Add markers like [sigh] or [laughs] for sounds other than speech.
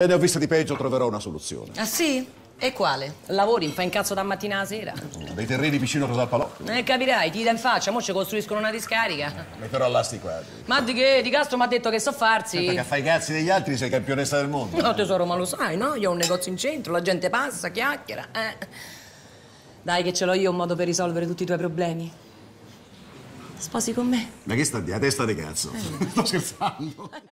E ne ho vista di peggio, troverò una soluzione. Ah sì? E quale? Lavori, mi fa incazzo da mattina a sera. Mm, dei terreni vicino a Rosal Palò. Eh, capirai, ti dà in faccia, mo ci costruiscono una discarica. Metterò a lasti quadri. Ma di che? Di Castro mi ha detto che so farsi. Senta che fai i cazzi degli altri sei campionessa del mondo. No tesoro, ma lo sai, no? Io ho un negozio in centro, la gente passa, chiacchiera, eh. Dai che ce l'ho io un modo per risolvere tutti i tuoi problemi. Sposi con me. Ma che sta di a testa di cazzo? Eh. [laughs] Sto scherzando.